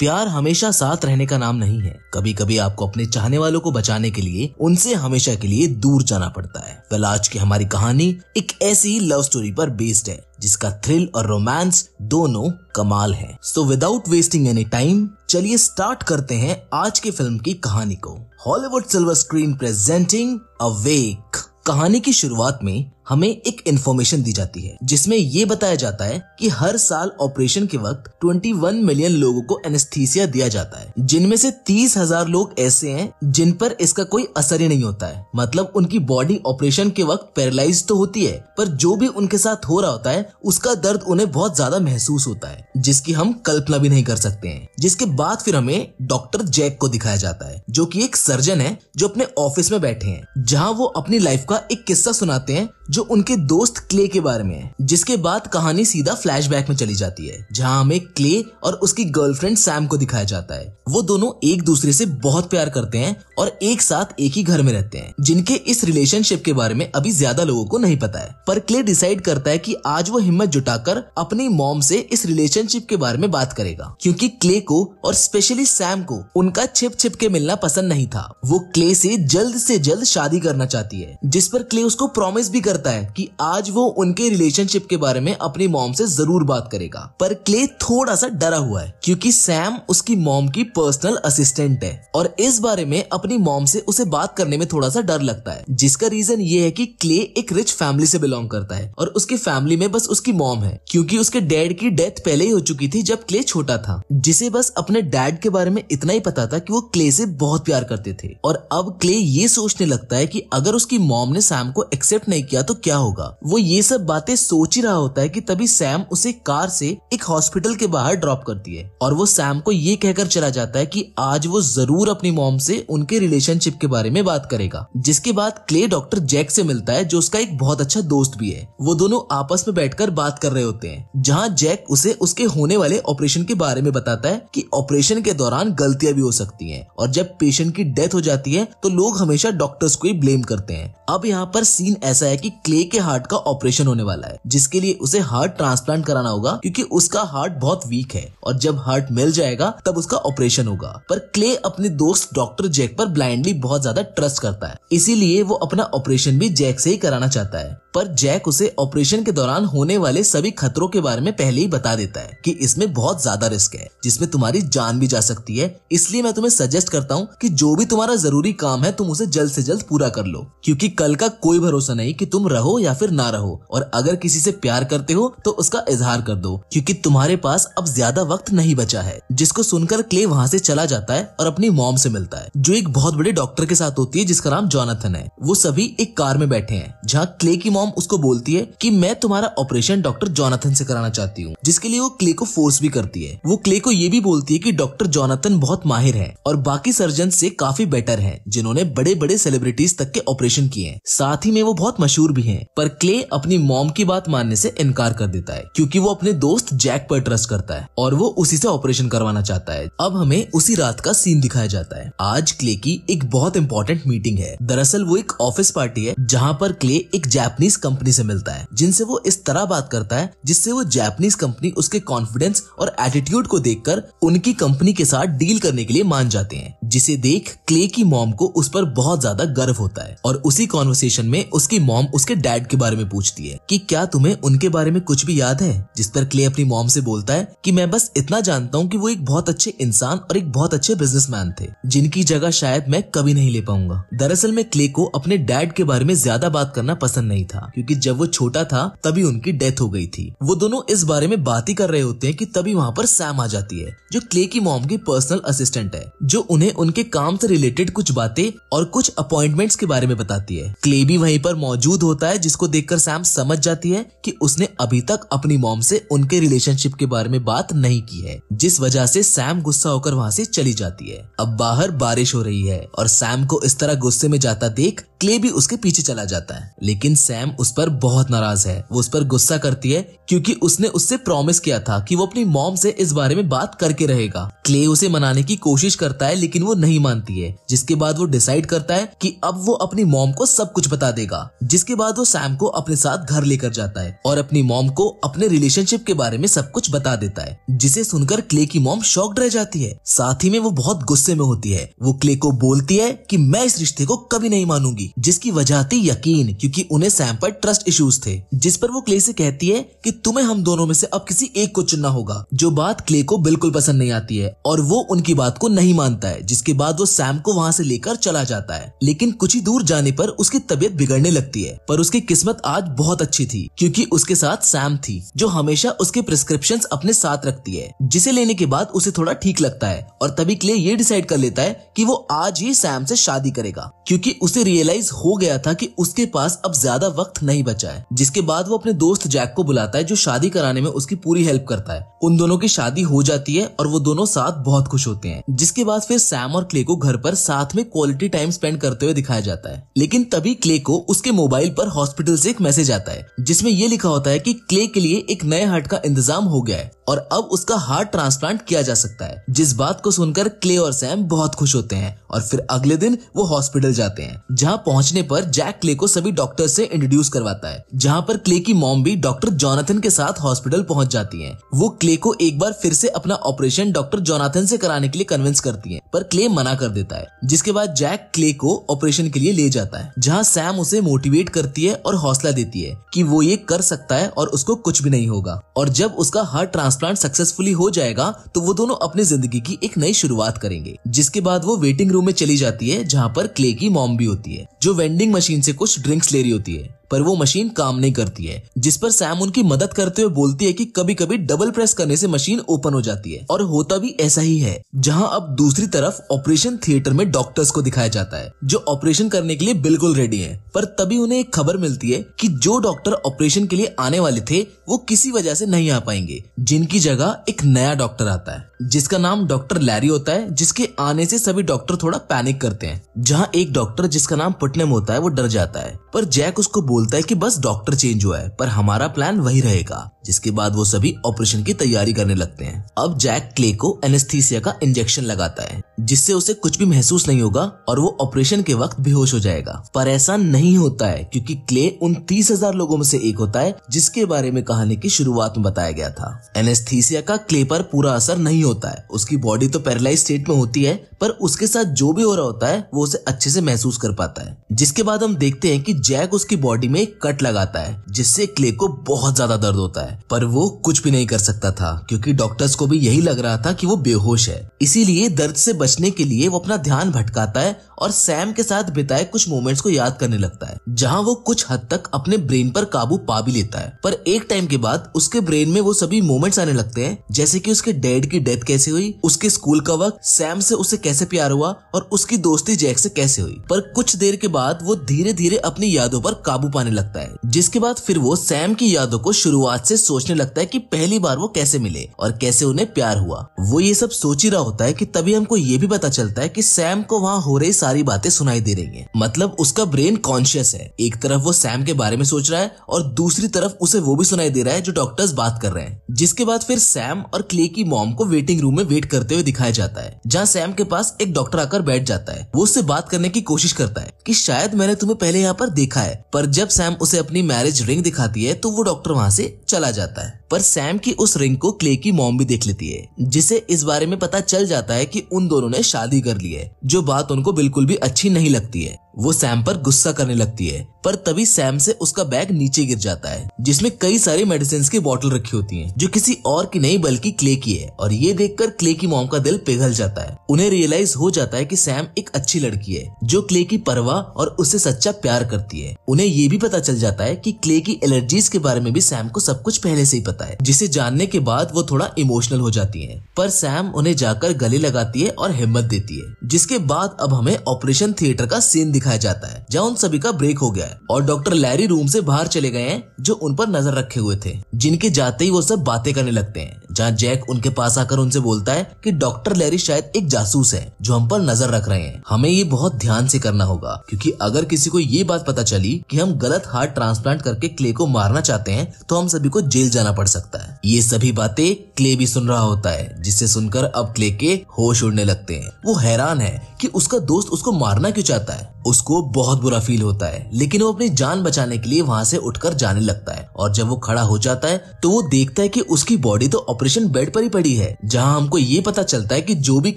प्यार हमेशा साथ रहने का नाम नहीं है कभी कभी आपको अपने चाहने वालों को बचाने के लिए उनसे हमेशा के लिए दूर जाना पड़ता है वेल आज की हमारी कहानी एक ऐसी ही लव स्टोरी पर बेस्ड है जिसका थ्रिल और रोमांस दोनों कमाल है so without wasting any time चलिए स्टार्ट करते हैं आज की फिल्म की कहानी को Hollywood silver screen presenting Awake कहानी की शुरुआत में हमें एक इन्फॉर्मेशन दी जाती है जिसमें ये बताया जाता है कि हर साल ऑपरेशन के वक्त 21 मिलियन लोगों को एनेस्थीसिया दिया जाता है जिनमें से तीस हजार लोग ऐसे हैं जिन पर इसका कोई असर ही नहीं होता है मतलब उनकी बॉडी ऑपरेशन के वक्त पैरालाइज तो होती है पर जो भी उनके साथ हो रहा होता है उसका दर्द उन्हें बहुत ज्यादा महसूस होता है जिसकी हम कल्पना भी नहीं कर सकते हैं जिसके बाद फिर हमें डॉक्टर जैक को दिखाया जाता है जो कि एक सर्जन है जो अपने ऑफिस में बैठे हैं जहां वो अपनी लाइफ का एक किस्सा सुनाते हैं जो जो उनके दोस्त क्ले के बारे में है जिसके बाद कहानी सीधा फ्लैशबैक में चली जाती है जहां हमें क्ले और उसकी गर्लफ्रेंड सैम को दिखाया जाता है वो दोनों एक दूसरे से बहुत प्यार करते हैं और एक साथ एक ही घर में रहते हैं जिनके इस रिलेशनशिप के बारे में अभी ज्यादा लोगों को नहीं पता है पर क्ले डिसाइड करता है कि आज वो हिम्मत जुटाकर अपनी मॉम से इस रिलेशनशिप के बारे में बात करेगा क्योंकि क्ले को और स्पेशली सैम को उनका छिप छिप के मिलना पसंद नहीं था वो क्ले से जल्द से जल्द शादी करना चाहती है जिस पर क्ले उसको प्रॉमिस भी करता है कहता है कि आज वो उनके रिलेशनशिप के बारे में अपनी मॉम से जरूर बात करेगा पर क्ले थोड़ा सा डरा हुआ है क्योंकि सैम उसकी मॉम की पर्सनल असिस्टेंट है और इस बारे में अपनी मॉम से उसे बात करने में थोड़ा सा डर लगता है जिसका रीजन ये है कि क्ले एक रिच फैमिली से बिलोंग करता है और उसकी फैमिली में बस उसकी मॉम है क्योंकि उसके डैड की डेथ पहले ही हो चुकी थी जब क्ले छोटा था जिसे बस अपने डैड के बारे में इतना ही पता था कि वो क्ले से बहुत प्यार करते थे और अब क्ले ये सोचने लगता है कि अगर उसकी मॉम ने सैम को एक्सेप्ट नहीं किया तो क्या होगा वो ये सब बातें सोच ही रहा होता है कि तभी सैम उसे कार से एक हॉस्पिटल के बाहर ड्रॉप करती है और वो सैम को ये कहकर चला जाता है कि आज वो जरूर अपनी मॉम से उनके रिलेशनशिप के बारे में बात करेगा जिसके बाद क्ले डॉक्टर जैक से मिलता है जो उसका एक बहुत अच्छा दोस्त भी है वो दोनों आपस में बैठकर बात कर रहे होते हैं जहाँ जैक उसे उसके होने वाले ऑपरेशन के बारे में बताता है की ऑपरेशन के दौरान गलतियां भी हो सकती है और जब पेशेंट की डेथ हो जाती है तो लोग हमेशा डॉक्टर्स को ही ब्लेम करते हैं अब यहाँ पर सीन ऐसा है कि क्ले के हार्ट का ऑपरेशन होने वाला है जिसके लिए उसे हार्ट ट्रांसप्लांट कराना होगा क्योंकि उसका हार्ट बहुत वीक है और जब हार्ट मिल जाएगा तब उसका ऑपरेशन होगा पर क्ले अपने दोस्त डॉक्टर जैक पर ब्लाइंडली बहुत ज्यादा ट्रस्ट करता है इसीलिए वो अपना ऑपरेशन भी जैक से ही कराना चाहता है पर जैक उसे ऑपरेशन के दौरान होने वाले सभी खतरों के बारे में पहले ही बता देता है कि इसमें बहुत ज्यादा रिस्क है जिसमें तुम्हारी जान भी जा सकती है इसलिए मैं तुम्हें सजेस्ट करता हूँ कि जो भी तुम्हारा जरूरी काम है तुम उसे जल्द से जल्द पूरा कर लो क्योंकि कल का कोई भरोसा नहीं कि तुम रहो या फिर ना रहो और अगर किसी से प्यार करते हो तो उसका इजहार कर दो क्योंकि तुम्हारे पास अब ज्यादा वक्त नहीं बचा है जिसको सुनकर क्ले वहाँ से चला जाता है और अपनी मॉम से मिलता है जो एक बहुत बड़े डॉक्टर के साथ होती है जिसका नाम जॉनथन है वो सभी एक कार में बैठे हैं जहाँ क्ले की मॉम उसको बोलती है की मैं तुम्हारा ऑपरेशन डॉक्टर जॉनथन से कराना चाहती हूँ जिसके लिए वो क्ले को फोर्स भी करती है वो क्ले को ये भी बोलती है की डॉक्टर जॉनथन बहुत माहिर है और बाकी सर्जन से काफी बेटर है जिन्होंने बड़े बड़े सेलिब्रिटीज तक के ऑपरेशन किए साथ ही में वो बहुत मशहूर भी भी हैं पर क्ले अपनी मॉम की बात मानने से इनकार कर देता है क्योंकि वो अपने दोस्त जैक पर ट्रस्ट करता है और वो उसी से ऑपरेशन करवाना चाहता है अब हमें उसी रात का सीन दिखाया जाता है आज क्ले की एक बहुत इंपॉर्टेंट मीटिंग है दरअसल वो एक ऑफिस पार्टी है जहाँ पर क्ले एक जैपनीज कंपनी से मिलता है जिनसे वो इस तरह बात करता है जिससे वो जैपनीज कंपनी उसके कॉन्फिडेंस और एटीट्यूड को देखकर उनकी कंपनी के साथ डील करने के लिए मान जाते हैं जिसे देख क्ले की मॉम को उस पर बहुत ज्यादा गर्व होता है और उसी कॉन्वर्सेशन में उसकी मॉम उसके डैड के बारे में पूछती है कि क्या तुम्हें उनके बारे में कुछ भी याद है जिस पर क्ले अपनी मॉम से बोलता है कि मैं बस इतना जानता हूँ कि वो एक बहुत अच्छे इंसान और एक बहुत अच्छे बिजनेसमैन थे जिनकी जगह शायद मैं कभी नहीं ले पाऊंगा दरअसल में क्ले को अपने डैड के बारे में ज्यादा बात करना पसंद नहीं था क्योंकि जब वो छोटा था तभी उनकी डेथ हो गई थी वो दोनों इस बारे में बात ही कर रहे होते हैं कि तभी वहाँ पर सैम आ जाती है जो क्ले की मॉम की पर्सनल असिस्टेंट है जो उन्हें उनके काम से रिलेटेड कुछ बातें और कुछ अपॉइंटमेंट्स के बारे में बताती है क्ले भी वहीं पर मौजूद होता है जिसको देखकर सैम समझ जाती है कि उसने अभी तक अपनी मॉम से उनके रिलेशनशिप के बारे में बात नहीं की है जिस वजह से सैम गुस्सा होकर वहाँ से चली जाती है अब बाहर बारिश हो रही है और सैम को इस तरह गुस्से में जाता देख क्ले भी उसके पीछे चला जाता है लेकिन सैम उस पर बहुत नाराज है वो उस पर गुस्सा करती है क्योंकि उसने उससे प्रॉमिस किया था कि वो अपनी मॉम से इस बारे में बात करके रहेगा क्ले उसे मनाने की कोशिश करता है लेकिन वो वो नहीं मानती है जिसके बाद वो डिसाइड करता है कि अब वो अपनी मॉम को सब कुछ बता देगा जिसके बाद वो सैम को अपने साथ घर लेकर जाता है और अपनी मॉम को अपने रिलेशनशिप के बारे में सब कुछ बता देता है जिसे सुनकर क्ले की मॉम शॉक्ड रह जाती है साथ ही में वो बहुत गुस्से में होती है वो क्ले को बोलती है कि मैं इस रिश्ते को कभी नहीं मानूंगी जिसकी वजह थी यकीन क्योंकि उन्हें सैम पर ट्रस्ट इश्यूज थे जिस पर वो क्ले से कहती है कि तुम्हें हम दोनों में से अब किसी एक को चुनना होगा जो बात क्ले को बिल्कुल पसंद नहीं आती है और वो उनकी बात को नहीं मानता है जिस जिसके बाद वो सैम को वहाँ से लेकर चला जाता है लेकिन कुछ ही दूर जाने पर उसकी तबीयत बिगड़ने लगती है पर उसकी किस्मत आज बहुत अच्छी थी क्योंकि उसके साथ सैम थी जो हमेशा उसके प्रिस्क्रिप्शन अपने साथ रखती है जिसे लेने के बाद उसे थोड़ा ठीक लगता है और तभी के लिए ये डिसाइड कर लेता है की वो आज ही सैम ऐसी शादी करेगा क्यूँकी उसे रियलाइज हो गया था की उसके पास अब ज्यादा वक्त नहीं बचा है जिसके बाद वो अपने दोस्त जैक को बुलाता है जो शादी कराने में उसकी पूरी हेल्प करता है उन दोनों की शादी हो जाती है और वो दोनों साथ बहुत खुश होते हैं जिसके बाद फिर सैम सैम और क्ले को घर पर साथ में क्वालिटी टाइम स्पेंड करते हुए दिखाया जाता है लेकिन तभी क्ले को उसके मोबाइल पर हॉस्पिटल से एक मैसेज आता है जिसमें ये लिखा होता है कि क्ले के लिए एक नए हार्ट का इंतजाम हो गया है और अब उसका हार्ट ट्रांसप्लांट किया जा सकता है जिस बात को सुनकर क्ले और सैम बहुत खुश होते हैं और फिर अगले दिन वो हॉस्पिटल जाते हैं जहाँ पहुँचने पर जैक क्ले को सभी डॉक्टर से इंट्रोड्यूस करवाता है जहाँ पर क्ले की मॉम भी डॉक्टर जोनाथन के साथ हॉस्पिटल पहुँच जाती है वो क्ले को एक बार फिर से अपना ऑपरेशन डॉक्टर जोनाथन से कराने के लिए कन्विंस करती है पर क्ले क्ले मना कर देता है जिसके बाद जैक क्ले को ऑपरेशन के लिए ले जाता है जहाँ सैम उसे मोटिवेट करती है और हौसला देती है कि वो ये कर सकता है और उसको कुछ भी नहीं होगा और जब उसका हार्ट ट्रांसप्लांट सक्सेसफुली हो जाएगा तो वो दोनों अपनी जिंदगी की एक नई शुरुआत करेंगे जिसके बाद वो वेटिंग रूम में चली जाती है जहाँ पर क्ले की मॉम भी होती है जो वेंडिंग मशीन से कुछ ड्रिंक्स ले रही होती है पर वो मशीन काम नहीं करती है जिस पर सैम उनकी मदद करते हुए बोलती है कि कभी कभी डबल प्रेस करने से मशीन ओपन हो जाती है और होता भी ऐसा ही है जहां अब दूसरी तरफ ऑपरेशन थिएटर में डॉक्टर्स को दिखाया जाता है जो ऑपरेशन करने के लिए बिल्कुल रेडी है पर तभी उन्हें एक खबर मिलती है की जो डॉक्टर ऑपरेशन के लिए आने वाले थे वो किसी वजह से नहीं आ पाएंगे जिनकी जगह एक नया डॉक्टर आता है जिसका नाम डॉक्टर लैरी होता है जिसके आने से सभी डॉक्टर थोड़ा पैनिक करते हैं जहाँ एक डॉक्टर जिसका नाम पुटनम होता है वो डर जाता है पर जैक उसको बोल बोलता है कि बस डॉक्टर चेंज हुआ है पर हमारा प्लान वही रहेगा जिसके बाद वो सभी ऑपरेशन की तैयारी करने लगते हैं अब जैक क्ले को एनेस्थीसिया का इंजेक्शन लगाता है जिससे उसे कुछ भी महसूस नहीं होगा और वो ऑपरेशन के वक्त बेहोश हो जाएगा पर ऐसा नहीं होता है क्योंकि क्ले उन तीस हजार लोगों में से एक होता है जिसके बारे में कहानी की शुरुआत में बताया गया था एनेस्थीसिया का क्ले पर पूरा असर नहीं होता है उसकी बॉडी तो पैरालाइज स्टेट में होती है पर उसके साथ जो भी हो रहा होता है वो उसे अच्छे से महसूस कर पाता है जिसके बाद हम देखते हैं कि जैक उसकी बॉडी में कट लगाता है जिससे क्ले को बहुत ज्यादा दर्द होता है पर वो कुछ भी नहीं कर सकता था क्योंकि डॉक्टर्स को भी यही लग रहा था कि वो बेहोश है इसीलिए दर्द से बचने के लिए वो अपना ध्यान भटकाता है और सैम के साथ बिताए कुछ मोमेंट्स को याद करने लगता है जहाँ वो कुछ हद तक अपने ब्रेन पर काबू पा भी लेता है पर एक टाइम के बाद उसके ब्रेन में वो सभी मोमेंट्स आने लगते हैं जैसे कि उसके डैड की डेथ कैसे हुई उसके स्कूल का वक्त सैम से उसे कैसे प्यार हुआ और उसकी दोस्ती जैक से कैसे हुई पर कुछ देर के बाद वो धीरे धीरे अपनी यादों पर काबू पा पाने लगता है जिसके बाद फिर वो सैम की यादों को शुरुआत से सोचने लगता है कि पहली बार वो कैसे मिले और कैसे उन्हें प्यार हुआ वो ये सब सोच ही रहा होता है कि तभी हमको ये भी पता चलता है कि सैम को वहाँ हो रही सारी बातें सुनाई दे रही है मतलब उसका ब्रेन कॉन्शियस है एक तरफ वो सैम के बारे में सोच रहा है और दूसरी तरफ उसे वो भी सुनाई दे रहा है जो डॉक्टर्स बात कर रहे हैं जिसके बाद फिर सैम और क्ले की मॉम को वेटिंग रूम में वेट करते हुए दिखाया जाता है जहाँ सैम के पास एक डॉक्टर आकर बैठ जाता है वो उससे बात करने की कोशिश करता है की शायद मैंने तुम्हें पहले यहाँ पर देखा है पर जब जब सैम उसे अपनी मैरिज रिंग दिखाती है तो वो डॉक्टर वहां से चला जाता है पर सैम की उस रिंग को क्ले की मॉम भी देख लेती है जिसे इस बारे में पता चल जाता है कि उन दोनों ने शादी कर ली है जो बात उनको बिल्कुल भी अच्छी नहीं लगती है वो सैम पर गुस्सा करने लगती है पर तभी सैम से उसका बैग नीचे गिर जाता है जिसमें कई सारी मेडिसिन की बोतल रखी होती हैं जो किसी और की नहीं बल्कि क्ले की है और ये देखकर क्ले की मॉम का दिल पिघल जाता है उन्हें रियलाइज हो जाता है कि सैम एक अच्छी लड़की है जो क्ले की परवाह और उससे सच्चा प्यार करती है उन्हें ये भी पता चल जाता है की क्ले की एलर्जीज के बारे में भी सैम को सब कुछ पहले से ही पता जाता है जिसे जानने के बाद वो थोड़ा इमोशनल हो जाती है पर सैम उन्हें जाकर गले लगाती है और हिम्मत देती है जिसके बाद अब हमें ऑपरेशन थिएटर का सीन दिखाया जाता है जहाँ उन सभी का ब्रेक हो गया है और डॉक्टर लैरी रूम से बाहर चले गए हैं जो उन पर नजर रखे हुए थे जिनके जाते ही वो सब बातें करने लगते हैं जहाँ जैक उनके पास आकर उनसे बोलता है कि डॉक्टर लैरी शायद एक जासूस है जो हम पर नजर रख रहे हैं हमें ये बहुत ध्यान से करना होगा क्योंकि अगर किसी को ये बात पता चली कि हम गलत हार्ट ट्रांसप्लांट करके क्ले को मारना चाहते हैं तो हम सभी को जेल जाना पड़ सकता है ये सभी बातें क्ले भी सुन रहा होता है जिसे सुनकर अब क्ले के होश उड़ने लगते हैं वो हैरान है कि उसका दोस्त उसको मारना क्यों चाहता है उसको बहुत बुरा फील होता है लेकिन वो अपनी जान बचाने के लिए वहाँ से उठकर जाने लगता है और जब वो खड़ा हो जाता है तो वो देखता है कि उसकी बॉडी तो ऑपरेशन बेड पर ही पड़ी है जहाँ हमको ये पता चलता है कि जो भी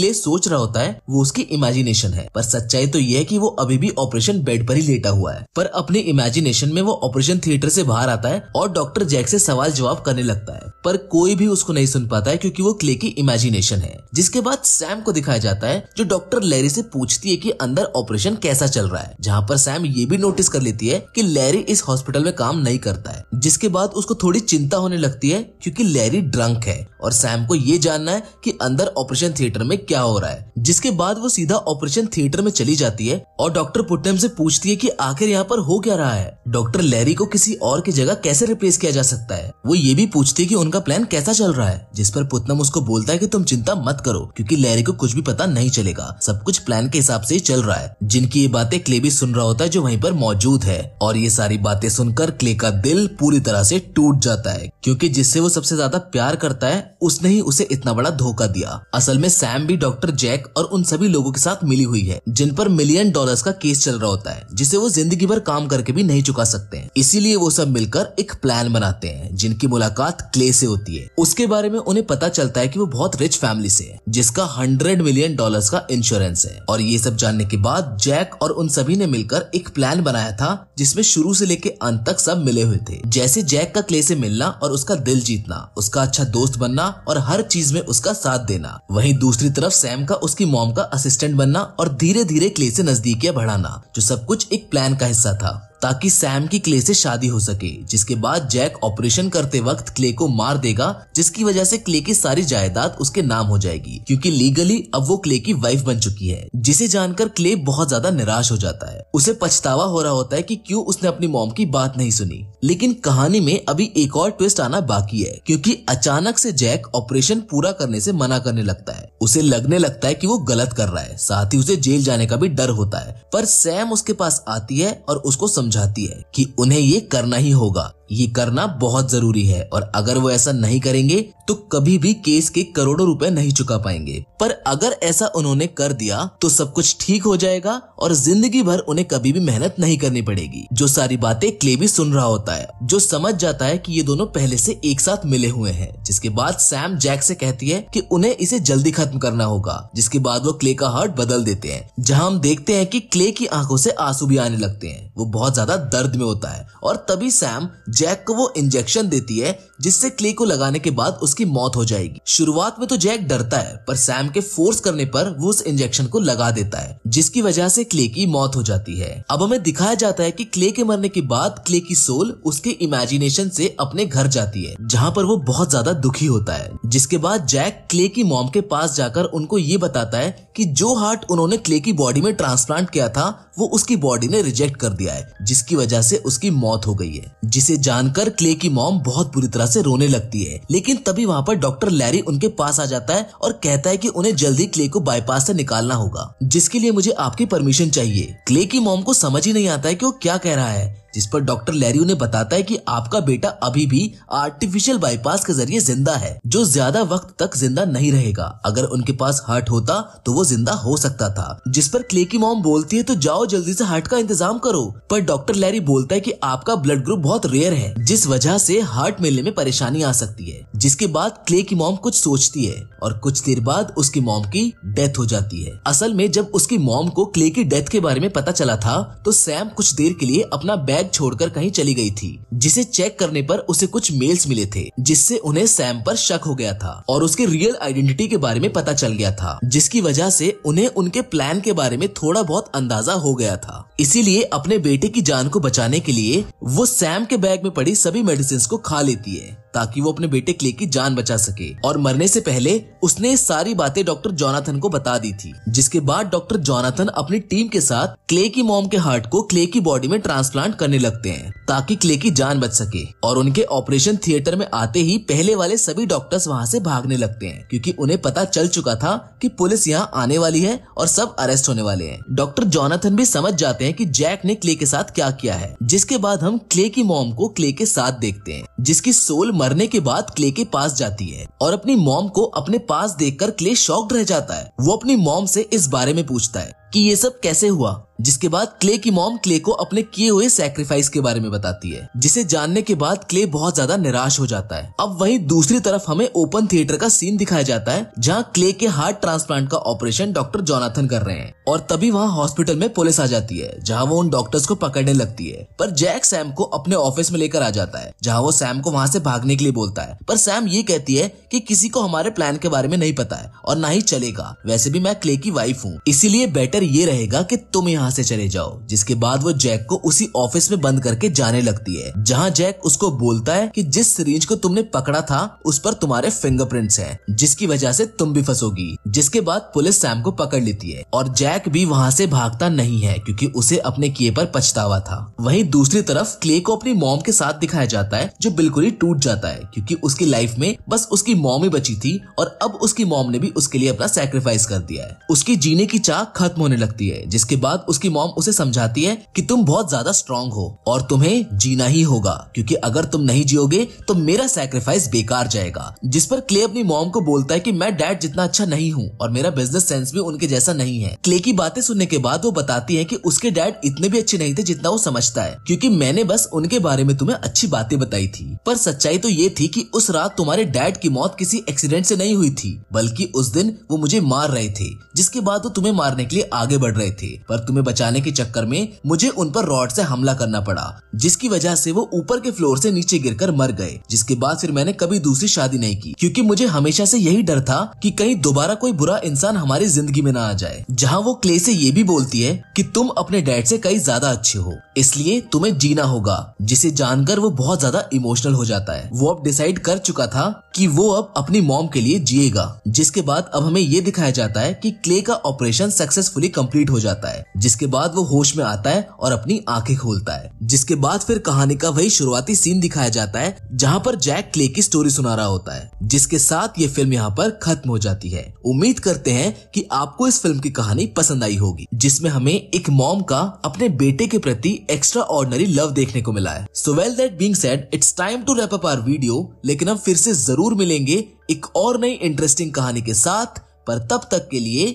क्ले सोच रहा होता है वो उसकी इमेजिनेशन है पर सच्चाई तो यह है कि वो अभी भी ऑपरेशन बेड पर ही लेटा हुआ है पर अपने इमेजिनेशन में वो ऑपरेशन थिएटर से बाहर आता है और डॉक्टर जैक से सवाल जवाब करने चिल्लाने लगता है पर कोई भी उसको नहीं सुन पाता है क्योंकि वो क्ले की इमेजिनेशन है जिसके बाद सैम को दिखाया जाता है जो डॉक्टर लैरी से पूछती है कि अंदर ऑपरेशन कैसा चल रहा है जहाँ पर सैम ये भी नोटिस कर लेती है कि लैरी इस हॉस्पिटल में काम नहीं करता है जिसके बाद उसको थोड़ी चिंता होने लगती है क्योंकि लैरी ड्रंक है और सैम को ये जानना है कि अंदर ऑपरेशन थिएटर में क्या हो रहा है जिसके बाद वो सीधा ऑपरेशन थिएटर में चली जाती है और डॉक्टर पुट्टम से पूछती है कि आखिर यहाँ पर हो क्या रहा है डॉक्टर लैरी को किसी और की जगह कैसे रिप्लेस किया जा सकता है वो ये भी पूछती है की उनका प्लान कैसा चल रहा है जिस पर पुतनम उसको बोलता है की तुम चिंता मत करो क्यूँकी लैरी को कुछ भी पता नहीं चलेगा सब कुछ प्लान के हिसाब से ही चल रहा है जिनकी ये बातें क्ले भी सुन रहा होता है जो वहीं पर मौजूद है और ये सारी बातें सुनकर क्ले का दिल पूरी तरह से टूट जाता है क्योंकि जिससे वो सबसे ज्यादा प्यार करता है उसने ही उसे इतना बड़ा धोखा दिया असल में सैम भी डॉक्टर जैक और उन सभी लोगों के साथ मिली हुई है जिन पर मिलियन डॉलर्स का केस चल रहा होता है जिसे वो जिंदगी भर काम करके भी नहीं चुका सकते इसीलिए वो सब मिलकर एक प्लान बनाते हैं जिनकी मुलाकात क्ले से होती है उसके बारे में उन्हें पता चलता है की वो बहुत रिच फैमिली से है जिसका हंड्रेड मिलियन डॉलर का इंश्योरेंस है और ये सब जानने के बाद जैक और उन सभी ने मिलकर एक प्लान बनाया था जिसमें शुरू से लेके अंत तक सब मिले हुए थे जैसे जैक का क्ले से मिलना और उसका दिल जीतना उसका अच्छा दोस्त बनना और हर चीज में उसका साथ देना वहीं दूसरी तरफ सैम का उसकी मॉम का असिस्टेंट बनना और धीरे धीरे क्ले से नजदीकियां बढ़ाना जो सब कुछ एक प्लान का हिस्सा था ताकि सैम की क्ले से शादी हो सके जिसके बाद जैक ऑपरेशन करते वक्त क्ले को मार देगा जिसकी वजह से क्ले की सारी जायदाद उसके नाम हो जाएगी क्योंकि लीगली अब वो क्ले की वाइफ बन चुकी है जिसे जानकर क्ले बहुत ज्यादा निराश हो जाता है उसे पछतावा हो रहा होता है कि क्यों उसने अपनी मोम की बात नहीं सुनी लेकिन कहानी में अभी एक और ट्विस्ट आना बाकी है क्योंकि अचानक से जैक ऑपरेशन पूरा करने से मना करने लगता है उसे लगने लगता है कि वो गलत कर रहा है साथ ही उसे जेल जाने का भी डर होता है पर सैम उसके पास आती है और उसको समझ समझाती है कि उन्हें ये करना ही होगा ये करना बहुत जरूरी है और अगर वो ऐसा नहीं करेंगे तो कभी भी केस के करोड़ों रुपए नहीं चुका पाएंगे पर अगर ऐसा उन्होंने कर दिया तो सब कुछ ठीक हो जाएगा और जिंदगी भर उन्हें कभी भी मेहनत नहीं करनी पड़ेगी जो सारी बातें क्ले भी सुन रहा होता है जो समझ जाता है कि ये दोनों पहले से एक साथ मिले हुए हैं जिसके बाद सैम जैक से कहती है कि उन्हें इसे जल्दी खत्म करना होगा जिसके बाद वो क्ले का हार्ट बदल देते हैं जहाँ हम देखते हैं की क्ले की आंखों से आंसू भी आने लगते हैं वो बहुत ज्यादा दर्द में होता है और तभी सैम जैक को वो इंजेक्शन देती है जिससे क्ले को लगाने के बाद उसकी मौत हो जाएगी शुरुआत में तो जैक डरता है पर सैम के फोर्स करने पर वो उस इंजेक्शन को लगा देता है जिसकी वजह से क्ले की मौत हो जाती है अब हमें दिखाया जाता है कि क्ले के मरने के बाद क्ले की सोल उसके इमेजिनेशन से अपने घर जाती है जहाँ पर वो बहुत ज्यादा दुखी होता है जिसके बाद जैक क्ले की मॉम के पास जाकर उनको ये बताता है की जो हार्ट उन्होंने क्ले की बॉडी में ट्रांसप्लांट किया था वो उसकी बॉडी ने रिजेक्ट कर दिया है जिसकी वजह से उसकी मौत हो गई है जिसे जानकर क्ले की मॉम बहुत बुरी तरह से रोने लगती है लेकिन तभी वहाँ पर डॉक्टर लैरी उनके पास आ जाता है और कहता है कि उन्हें जल्दी क्ले को बाईपास से निकालना होगा जिसके लिए मुझे आपकी परमिशन चाहिए क्ले की मोम को समझ ही नहीं आता है कि वो क्या कह रहा है जिस पर डॉक्टर लैरियो ने बताता है कि आपका बेटा अभी भी आर्टिफिशियल बाईपास के जरिए जिंदा है जो ज्यादा वक्त तक जिंदा नहीं रहेगा अगर उनके पास हार्ट होता तो वो जिंदा हो सकता था जिस पर क्ले की मॉम बोलती है तो जाओ जल्दी से हार्ट का इंतजाम करो पर डॉक्टर लैरी बोलता है की आपका ब्लड ग्रुप बहुत रेयर है जिस वजह से हार्ट मिलने में परेशानी आ सकती है जिसके बाद क्ले की मॉम कुछ सोचती है और कुछ देर बाद उसकी मॉम की डेथ हो जाती है असल में जब उसकी मॉम को क्ले की डेथ के बारे में पता चला था तो सैम कुछ देर के लिए अपना बैग बैग छोड़कर कहीं चली गई थी जिसे चेक करने पर उसे कुछ मेल्स मिले थे जिससे उन्हें सैम पर शक हो गया था और उसके रियल आइडेंटिटी के बारे में पता चल गया था जिसकी वजह ऐसी उन्हें उनके प्लान के बारे में थोड़ा बहुत अंदाजा हो गया था इसीलिए अपने बेटे की जान को बचाने के लिए वो सैम के बैग में पड़ी सभी मेडिसिन को खा लेती है ताकि वो अपने बेटे क्ले की जान बचा सके और मरने से पहले उसने सारी बातें डॉक्टर जोनाथन को बता दी थी जिसके बाद डॉक्टर जोनाथन अपनी टीम के साथ क्ले की मोम के हार्ट को क्ले की बॉडी में ट्रांसप्लांट करने लगते हैं ताकि क्ले की जान बच सके और उनके ऑपरेशन थिएटर में आते ही पहले वाले सभी डॉक्टर्स वहाँ से भागने लगते हैं क्योंकि उन्हें पता चल चुका था कि पुलिस यहाँ आने वाली है और सब अरेस्ट होने वाले हैं डॉक्टर जोनाथन भी समझ जाते हैं कि जैक ने क्ले के साथ क्या किया है जिसके बाद हम क्ले की मोम को क्ले के साथ देखते हैं जिसकी सोल मर मरने के बाद क्ले के पास जाती है और अपनी मॉम को अपने पास देखकर क्ले शॉक्ड रह जाता है वो अपनी मॉम से इस बारे में पूछता है कि ये सब कैसे हुआ जिसके बाद क्ले की मॉम क्ले को अपने किए हुए सैक्रिफाइस के बारे में बताती है जिसे जानने के बाद क्ले बहुत ज्यादा निराश हो जाता है अब वहीं दूसरी तरफ हमें ओपन थिएटर का सीन दिखाया जाता है जहां क्ले के हार्ट ट्रांसप्लांट का ऑपरेशन डॉक्टर जोनाथन कर रहे हैं और तभी वहाँ हॉस्पिटल में पुलिस आ जाती है जहाँ वो उन डॉक्टर्स को पकड़ने लगती है पर जैक सैम को अपने ऑफिस में लेकर आ जाता है जहाँ वो सैम को वहाँ से भागने के लिए बोलता है पर सैम ये कहती है की किसी को हमारे प्लान के बारे में नहीं पता है और न ही चलेगा वैसे भी मैं क्ले की वाइफ हूँ इसीलिए बेटर बेटर ये रहेगा कि तुम यहाँ से चले जाओ जिसके बाद वो जैक को उसी ऑफिस में बंद करके जाने लगती है जहाँ जैक उसको बोलता है कि जिस सीरीज को तुमने पकड़ा था उस पर तुम्हारे फिंगरप्रिंट्स हैं जिसकी वजह से तुम भी फंसोगी जिसके बाद पुलिस सैम को पकड़ लेती है और जैक भी वहाँ से भागता नहीं है क्योंकि उसे अपने किए पर पछतावा था वही दूसरी तरफ क्ले को अपनी मॉम के साथ दिखाया जाता है जो बिल्कुल ही टूट जाता है क्यूँकी उसकी लाइफ में बस उसकी मॉम ही बची थी और अब उसकी मॉम ने भी उसके लिए अपना सेक्रीफाइस कर दिया है उसकी जीने की चाह खत्म हो होने लगती है जिसके बाद उसकी मॉम उसे समझाती है कि तुम बहुत ज्यादा स्ट्रांग हो और तुम्हें जीना ही होगा क्योंकि अगर तुम नहीं जियोगे तो मेरा सेक्रीफाइस बेकार जाएगा जिस पर क्ले अपनी मॉम को बोलता है की मैं डैड जितना अच्छा नहीं हूँ और मेरा बिजनेस सेंस भी उनके जैसा नहीं है क्ले की बातें सुनने के बाद वो बताती है की उसके डैड इतने भी अच्छे नहीं थे जितना वो समझता है क्यूँकी मैंने बस उनके बारे में तुम्हें अच्छी बातें बताई थी पर सच्चाई तो ये थी की उस रात तुम्हारे डैड की मौत किसी एक्सीडेंट से नहीं हुई थी बल्कि उस दिन वो मुझे मार रहे थे जिसके बाद वो तुम्हें मारने के लिए आगे बढ़ रहे थे पर तुम्हें बचाने के चक्कर में मुझे उन पर रॉड से हमला करना पड़ा जिसकी वजह से वो ऊपर के फ्लोर से नीचे गिरकर मर गए जिसके बाद फिर मैंने कभी दूसरी शादी नहीं की क्योंकि मुझे हमेशा से यही डर था कि कहीं दोबारा कोई बुरा इंसान हमारी जिंदगी में न आ जाए जहाँ वो क्ले से ये भी बोलती है कि तुम अपने डैड से कई ज्यादा अच्छे हो इसलिए तुम्हें जीना होगा जिसे जानकर वो बहुत ज्यादा इमोशनल हो जाता है वो अब डिसाइड कर चुका था कि वो अब अपनी मॉम के लिए जिएगा जिसके बाद अब हमें ये दिखाया जाता है कि क्ले का ऑपरेशन सक्सेसफुली भी कंप्लीट हो जाता है जिसके बाद वो होश में आता है और अपनी आंखें खोलता है जिसके बाद फिर कहानी का वही शुरुआती सीन दिखाया जाता है जहाँ पर जैक क्ले की स्टोरी सुना रहा होता है जिसके साथ ये फिल्म यहाँ पर खत्म हो जाती है उम्मीद करते हैं की आपको इस फिल्म की कहानी पसंद आई होगी जिसमे हमें एक मॉम का अपने बेटे के प्रति एक्स्ट्रा ऑर्डनरी लव देखने को मिला है so well that being set it's time to wrap up our video लेकिन हम फिर से जरूर मिलेंगे एक और नई इंटरेस्टिंग कहानी के साथ पर तब तक के लिए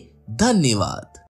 धन्यवाद